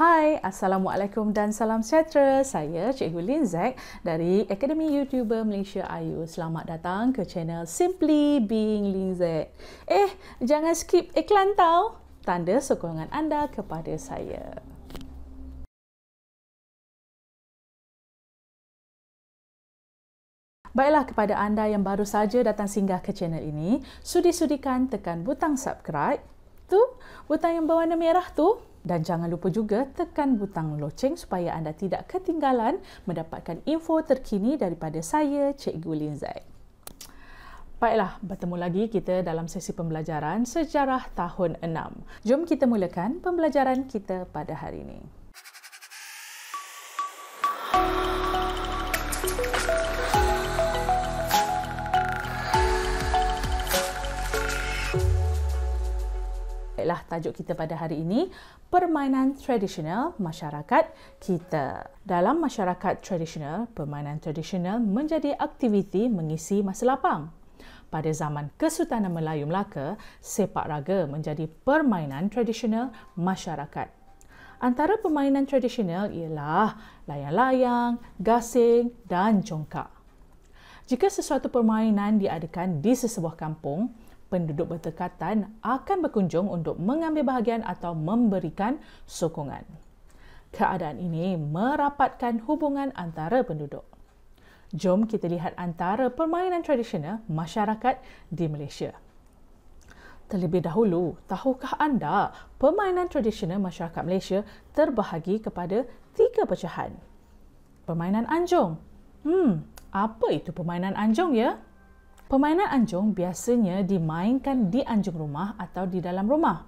Hai, Assalamualaikum dan salam sejahtera. Saya Cikgu Lin Zek dari Akademi YouTuber Malaysia Ayu. Selamat datang ke channel Simply Being Lin Zek. Eh, jangan skip iklan tau. Tanda sokongan anda kepada saya. Baiklah kepada anda yang baru saja datang singgah ke channel ini, sudi-sudikan tekan butang subscribe. Tu, butang yang berwarna merah tu, dan jangan lupa juga tekan butang loceng supaya anda tidak ketinggalan mendapatkan info terkini daripada saya, Cikgu Lin Zaid. Baiklah, bertemu lagi kita dalam sesi pembelajaran Sejarah Tahun 6. Jom kita mulakan pembelajaran kita pada hari ini. baiklah tajuk kita pada hari ini permainan tradisional masyarakat kita. Dalam masyarakat tradisional, permainan tradisional menjadi aktiviti mengisi masa lapang. Pada zaman Kesultanan Melayu Melaka, sepak raga menjadi permainan tradisional masyarakat. Antara permainan tradisional ialah layang-layang, gasing dan congkak. Jika sesuatu permainan diadakan di sesebuah kampung, penduduk berdekatan akan berkunjung untuk mengambil bahagian atau memberikan sokongan. Keadaan ini merapatkan hubungan antara penduduk. Jom kita lihat antara permainan tradisional masyarakat di Malaysia. Terlebih dahulu, tahukah anda permainan tradisional masyarakat Malaysia terbahagi kepada tiga pecahan? Permainan anjung. Hmm, apa itu permainan anjung ya? Permainan anjung biasanya dimainkan di anjung rumah atau di dalam rumah.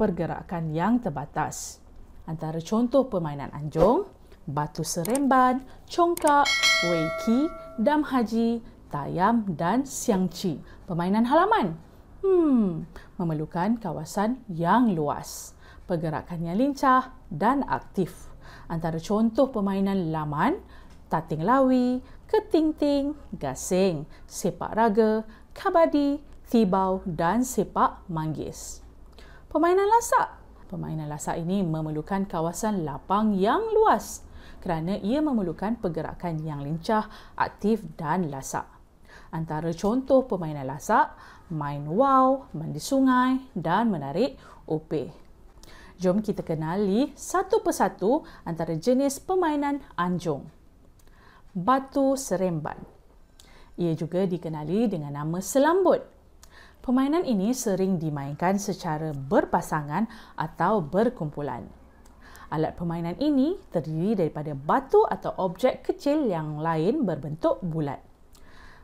Pergerakan yang terbatas. Antara contoh permainan anjung, batu seremban, congkak, weiki, dam haji, tayam dan siangci. Permainan halaman. Hmm, memerlukan kawasan yang luas. Pergerakannya lincah dan aktif. Antara contoh permainan laman, tating lawi, ketingting, gasing, sepak raga, kabadi, tibau dan sepak manggis. Pemainan lasak. Pemainan lasak ini memerlukan kawasan lapang yang luas kerana ia memerlukan pergerakan yang lincah, aktif dan lasak. Antara contoh pemainan lasak, main wow, mandi sungai dan menarik upi. Jom kita kenali satu persatu antara jenis permainan anjung. Batu Seremban. Ia juga dikenali dengan nama Selambut. Permainan ini sering dimainkan secara berpasangan atau berkumpulan. Alat permainan ini terdiri daripada batu atau objek kecil yang lain berbentuk bulat.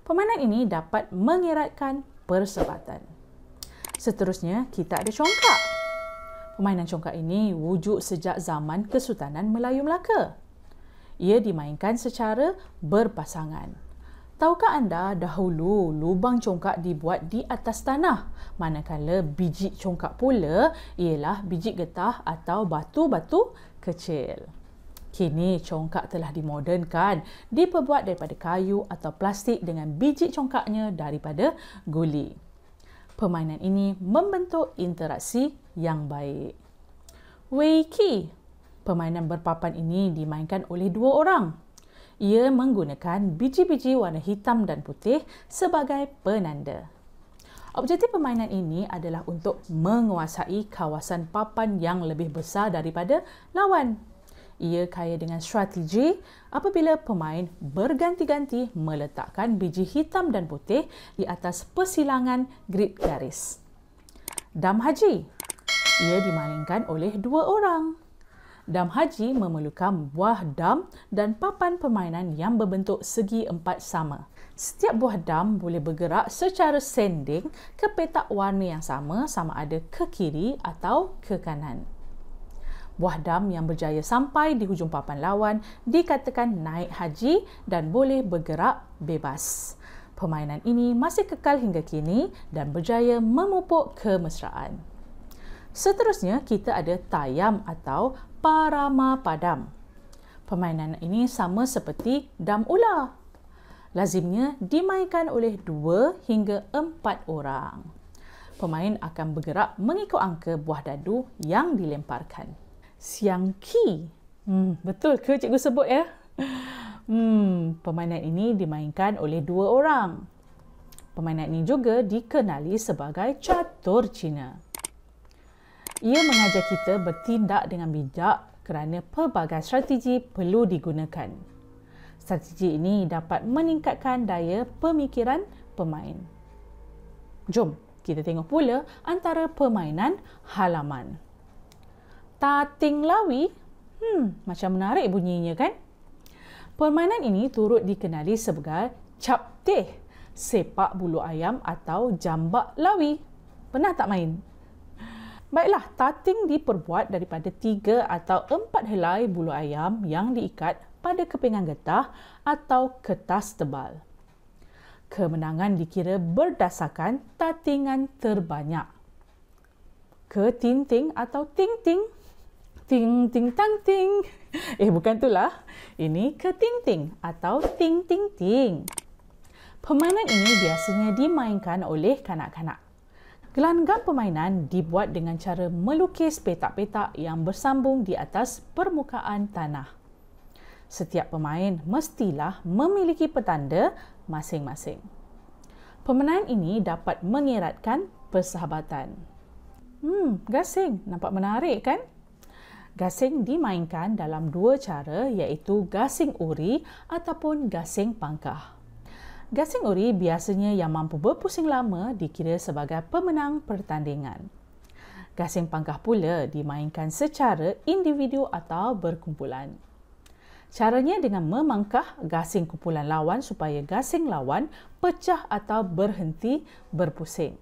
Permainan ini dapat mengeratkan persebatan. Seterusnya, kita ada congkak. Permainan congkak ini wujud sejak zaman Kesultanan Melayu Melaka ia dimainkan secara berpasangan. Tahukah anda dahulu lubang congkak dibuat di atas tanah manakala biji congkak pula ialah biji getah atau batu-batu kecil. Kini congkak telah dimodenkan, diperbuat daripada kayu atau plastik dengan biji congkaknya daripada guli. Permainan ini membentuk interaksi yang baik. Wiki Permainan berpapan ini dimainkan oleh dua orang. Ia menggunakan biji-biji warna hitam dan putih sebagai penanda. Objektif permainan ini adalah untuk menguasai kawasan papan yang lebih besar daripada lawan. Ia kaya dengan strategi apabila pemain berganti-ganti meletakkan biji hitam dan putih di atas persilangan grid garis. Dam Haji. Ia dimainkan oleh dua orang. Dam haji memerlukan buah dam dan papan permainan yang berbentuk segi empat sama. Setiap buah dam boleh bergerak secara sending ke petak warna yang sama sama ada ke kiri atau ke kanan. Buah dam yang berjaya sampai di hujung papan lawan dikatakan naik haji dan boleh bergerak bebas. Permainan ini masih kekal hingga kini dan berjaya memupuk kemesraan. Seterusnya kita ada tayam atau Parama Padam. Permainan ini sama seperti dam Ula. Lazimnya dimainkan oleh dua hingga empat orang. Pemain akan bergerak mengikut angka buah dadu yang dilemparkan. Siang Ki. Hmm, betul ke cikgu sebut ya? Hmm, permainan ini dimainkan oleh dua orang. Permainan ini juga dikenali sebagai catur Cina. Ia mengajar kita bertindak dengan bijak kerana pelbagai strategi perlu digunakan. Strategi ini dapat meningkatkan daya pemikiran pemain. Jom kita tengok pula antara permainan halaman. Tating Lawi. Hmm, macam menarik bunyinya kan? Permainan ini turut dikenali sebagai Cap Teh, sepak bulu ayam atau jambak lawi. Pernah tak main? Baiklah, tating diperbuat daripada tiga atau empat helai bulu ayam yang diikat pada kepingan getah atau kertas tebal. Kemenangan dikira berdasarkan tatingan terbanyak. Ketinting atau tingting, ting ting Ting-ting-tang-ting. Eh, bukan itulah. Ini ketinting atau ting-ting-ting. Permainan ini biasanya dimainkan oleh kanak-kanak. Gelanggang permainan dibuat dengan cara melukis petak-petak yang bersambung di atas permukaan tanah. Setiap pemain mestilah memiliki petanda masing-masing. Permainan ini dapat mengeratkan persahabatan. Hmm, gasing. Nampak menarik kan? Gasing dimainkan dalam dua cara iaitu gasing uri ataupun gasing pangkah gasing uri biasanya yang mampu berpusing lama dikira sebagai pemenang pertandingan. Gasing pangkah pula dimainkan secara individu atau berkumpulan. Caranya dengan memangkah gasing kumpulan lawan supaya gasing lawan pecah atau berhenti berpusing.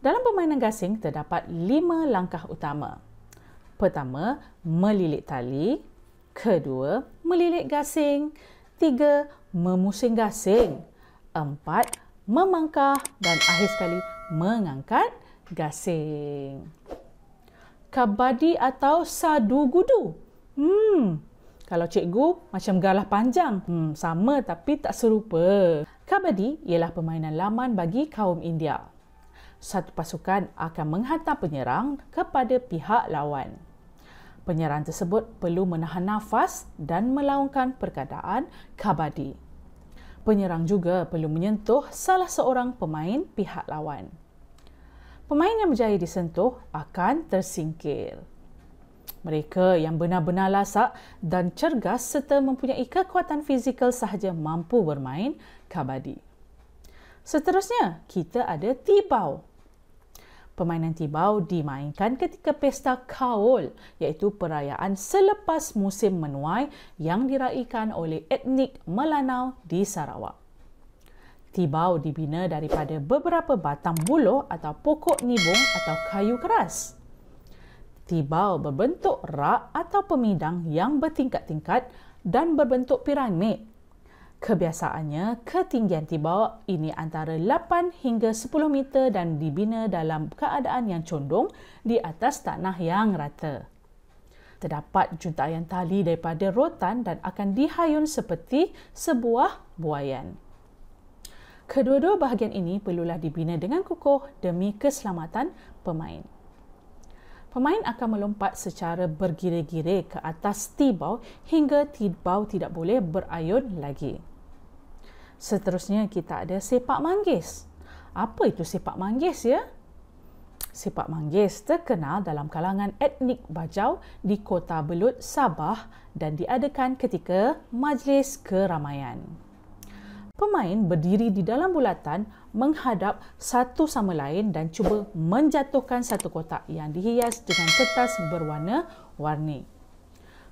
Dalam permainan gasing terdapat lima langkah utama. Pertama, melilit tali. Kedua, melilit gasing tiga memusing-gasing, empat memangkah dan akhir sekali mengangkat gasing. Kabadi atau sadu gudu. Hmm, kalau cikgu macam galah panjang. Hmm, sama tapi tak serupa. Kabadi ialah permainan laman bagi kaum India. Satu pasukan akan menghantar penyerang kepada pihak lawan. Penyerahan tersebut perlu menahan nafas dan melaungkan perkataan kabadi. Penyerang juga perlu menyentuh salah seorang pemain pihak lawan. Pemain yang berjaya disentuh akan tersingkir. Mereka yang benar-benar lasak dan cergas serta mempunyai kekuatan fizikal sahaja mampu bermain kabadi. Seterusnya, kita ada tipau. Permainan tibau dimainkan ketika pesta kaul iaitu perayaan selepas musim menuai yang diraikan oleh etnik Melanau di Sarawak. Tibau dibina daripada beberapa batang buluh atau pokok nibung atau kayu keras. Tibau berbentuk rak atau pemidang yang bertingkat-tingkat dan berbentuk piramid Kebiasaannya, ketinggian tiba ini antara 8 hingga 10 meter dan dibina dalam keadaan yang condong di atas tanah yang rata. Terdapat jutaan tali daripada rotan dan akan dihayun seperti sebuah buayan. Kedua-dua bahagian ini perlulah dibina dengan kukuh demi keselamatan pemain pemain akan melompat secara bergira-gira ke atas tibau hingga tibau tidak boleh berayun lagi. Seterusnya kita ada sepak manggis. Apa itu sepak manggis ya? Sepak manggis terkenal dalam kalangan etnik Bajau di Kota Belud, Sabah dan diadakan ketika majlis keramaian. Pemain berdiri di dalam bulatan menghadap satu sama lain dan cuba menjatuhkan satu kotak yang dihias dengan kertas berwarna warni.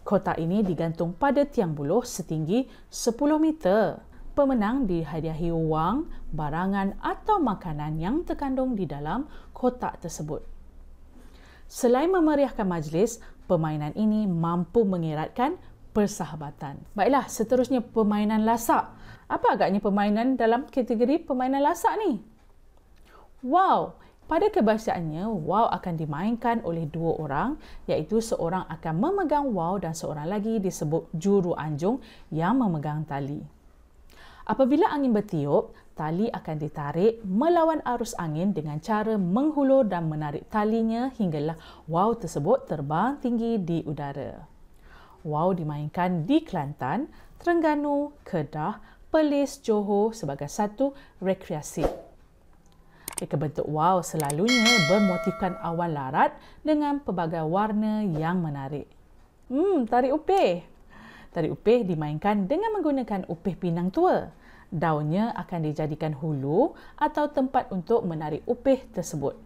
Kotak ini digantung pada tiang buluh setinggi 10 meter. Pemenang dihadiahi wang, barangan atau makanan yang terkandung di dalam kotak tersebut. Selain memeriahkan majlis, permainan ini mampu mengeratkan persahabatan. Baiklah, seterusnya permainan lasak apa agaknya permainan dalam kategori permainan lasak ni? Wow, pada kebiasaannya, wow akan dimainkan oleh dua orang iaitu seorang akan memegang wow dan seorang lagi disebut juru anjung yang memegang tali. Apabila angin bertiup, tali akan ditarik melawan arus angin dengan cara menghulur dan menarik talinya hinggalah wow tersebut terbang tinggi di udara. Wow dimainkan di Kelantan, Terengganu, Kedah, Perlis Johor sebagai satu rekreasi. Reka bentuk wow selalunya bermotifkan awan larat dengan pelbagai warna yang menarik. Hmm, tarik upeh. Tarik upeh dimainkan dengan menggunakan upeh pinang tua. Daunnya akan dijadikan hulu atau tempat untuk menarik upeh tersebut.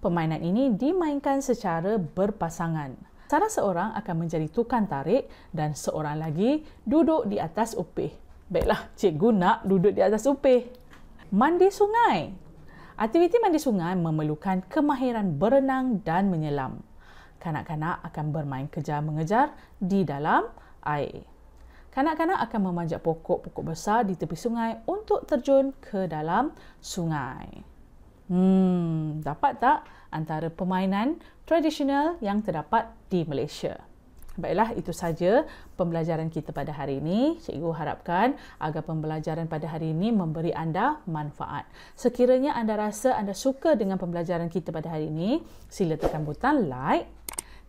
Permainan ini dimainkan secara berpasangan. Salah seorang akan menjadi tukang tarik dan seorang lagi duduk di atas upeh. Baiklah, cikgu nak duduk di atas upih. Mandi sungai. Aktiviti mandi sungai memerlukan kemahiran berenang dan menyelam. Kanak-kanak akan bermain kejar-mengejar di dalam air. Kanak-kanak akan memanjat pokok-pokok besar di tepi sungai untuk terjun ke dalam sungai. Hmm, dapat tak antara permainan tradisional yang terdapat di Malaysia? Baiklah, itu saja pembelajaran kita pada hari ini. Cikgu harapkan agar pembelajaran pada hari ini memberi anda manfaat. Sekiranya anda rasa anda suka dengan pembelajaran kita pada hari ini, sila tekan butang like,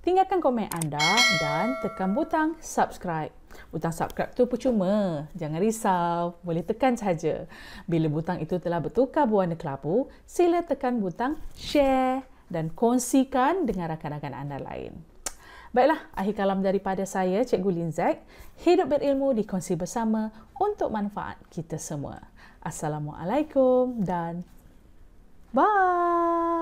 tinggalkan komen anda dan tekan butang subscribe. Butang subscribe tu percuma. Jangan risau. Boleh tekan saja. Bila butang itu telah bertukar berwarna kelabu, sila tekan butang share dan kongsikan dengan rakan-rakan anda lain. Baiklah, akhir kalam daripada saya, Cikgu Lin Zek. Hidup berilmu dikongsi bersama untuk manfaat kita semua. Assalamualaikum dan bye!